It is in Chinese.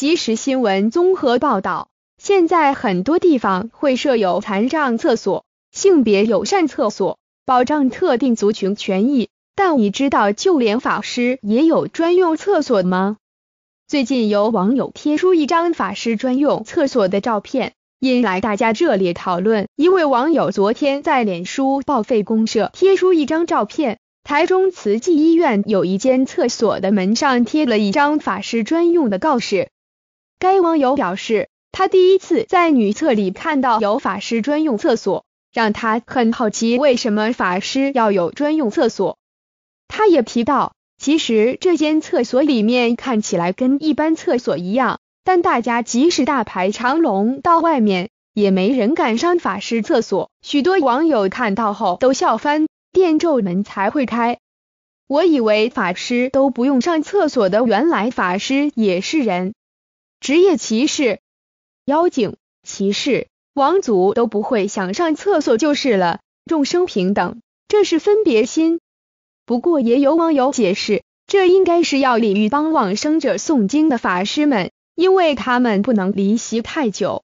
即时新闻综合报道：现在很多地方会设有残障厕所、性别友善厕所，保障特定族群权益。但你知道，就连法师也有专用厕所吗？最近有网友贴出一张法师专用厕所的照片，引来大家热烈讨论。一位网友昨天在脸书报废公社贴出一张照片，台中慈济医院有一间厕所的门上贴了一张法师专用的告示。该网友表示，他第一次在女厕里看到有法师专用厕所，让他很好奇为什么法师要有专用厕所。他也提到，其实这间厕所里面看起来跟一般厕所一样，但大家即使大排长龙到外面，也没人敢上法师厕所。许多网友看到后都笑翻，电咒门才会开。我以为法师都不用上厕所的，原来法师也是人。职业骑士、妖精、骑士、王族都不会想上厕所就是了。众生平等，这是分别心。不过也有网友解释，这应该是要礼遇帮往生者诵经的法师们，因为他们不能离席太久。